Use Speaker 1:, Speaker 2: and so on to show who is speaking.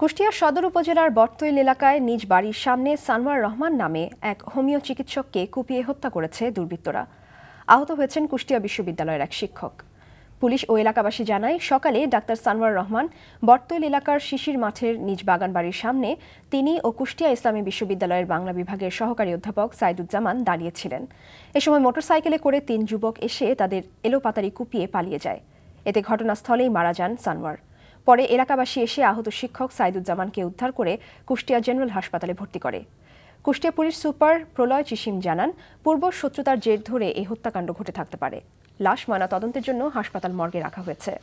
Speaker 1: কুষ্টিয়া সদর উপজেলার বটতৈল এলাকায় নিজ বাড়ির সামনে সানওয়ার রহমান নামে এক হোমিও চিকিৎসককে কুপিয়ে হত্যা করেছে দুর্বৃত্তরা আহত হয়েছেন কুষ্টিয়া বিশ্ববিদ্যালয়ের এক শিক্ষক পুলিশ ও এলাকাবাসী জানায় সকালে ডাক্তার সানওয়ার রহমান বটতৈল এলাকার শিশির মাঠের নিজ বাগান বাড়ির সামনে তিনি ও কুষ্টিয়া ইসলামী বিশ্ববিদ্যালয়ের বাংলা বিভাগের সহকারী অধ্যাপক সাইদুজ্জামান দাঁড়িয়েছিলেন এ সময় মোটরসাইকেলে করে তিন যুবক এসে তাদের এলোপাতারি কুপিয়ে পালিয়ে যায় এতে ঘটনাস্থলেই মারা যান সানওয়ার পরে এলাকাবাসী এসে আহত শিক্ষক সাইদুজ্জামানকে উদ্ধার করে কুষ্টিয়া জেনারেল হাসপাতালে ভর্তি করে কুষ্টিয়া পুলিশ সুপার প্রলয় চিসিম জানান পূর্ব শত্রুতার জের ধরে এই হত্যাকাণ্ড ঘটে থাকতে পারে লাশ ময়না তদন্তের জন্য হাসপাতাল মর্গে রাখা হয়েছে